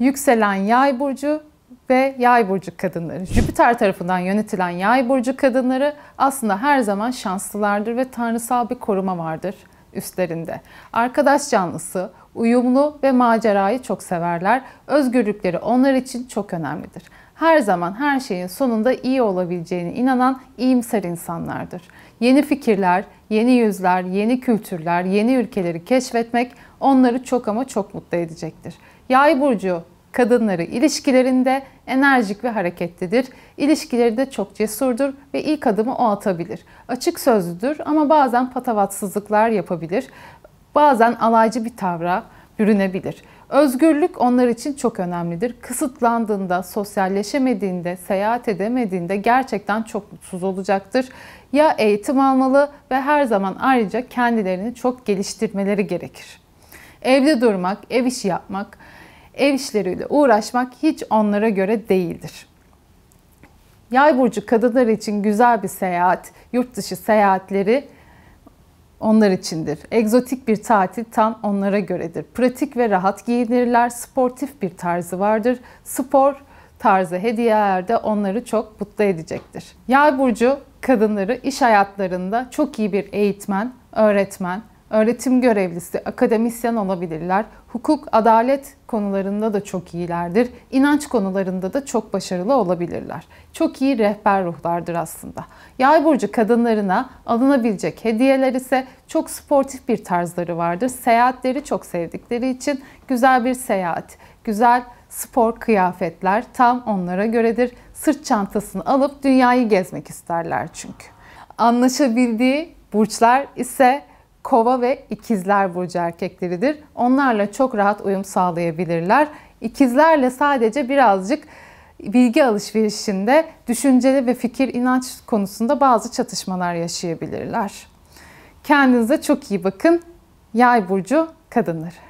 yükselen yay burcu ve yay burcu kadınları. Jüpiter tarafından yönetilen yay burcu kadınları aslında her zaman şanslılardır ve tanrısal bir koruma vardır üstlerinde. Arkadaş canlısı, uyumlu ve macerayı çok severler. Özgürlükleri onlar için çok önemlidir. Her zaman her şeyin sonunda iyi olabileceğine inanan iyimser insanlardır. Yeni fikirler, yeni yüzler, yeni kültürler, yeni ülkeleri keşfetmek onları çok ama çok mutlu edecektir. Yay burcu kadınları ilişkilerinde enerjik ve hareketlidir. İlişkileri de çok cesurdur ve ilk adımı o atabilir. Açık sözlüdür ama bazen patavatsızlıklar yapabilir. Bazen alaycı bir tavra bürünebilir. Özgürlük onlar için çok önemlidir. Kısıtlandığında, sosyalleşemediğinde, seyahat edemediğinde gerçekten çok mutsuz olacaktır. Ya eğitim almalı ve her zaman ayrıca kendilerini çok geliştirmeleri gerekir. Evde durmak, ev işi yapmak, ev işleriyle uğraşmak hiç onlara göre değildir. Yay burcu kadınlar için güzel bir seyahat, yurt dışı seyahatleri onlar içindir. Egzotik bir tatil tam onlara göredir. Pratik ve rahat giyinirler, sportif bir tarzı vardır. Spor tarzı hediyeler de onları çok mutlu edecektir. Yay burcu kadınları iş hayatlarında çok iyi bir eğitmen, öğretmen, öğretim görevlisi, akademisyen olabilirler. Hukuk, adalet konularında da çok iyilerdir. İnanç konularında da çok başarılı olabilirler. Çok iyi rehber ruhlardır aslında. Yay burcu kadınlarına alınabilecek hediyeler ise çok sportif bir tarzları vardır. Seyahatleri çok sevdikleri için güzel bir seyahat, güzel spor kıyafetler tam onlara göredir. Sırt çantasını alıp dünyayı gezmek isterler çünkü. Anlaşabildiği burçlar ise kova ve ikizler burcu erkekleridir. Onlarla çok rahat uyum sağlayabilirler. İkizlerle sadece birazcık bilgi alışverişinde düşünceli ve fikir inanç konusunda bazı çatışmalar yaşayabilirler. Kendinize çok iyi bakın. Yay burcu kadınları.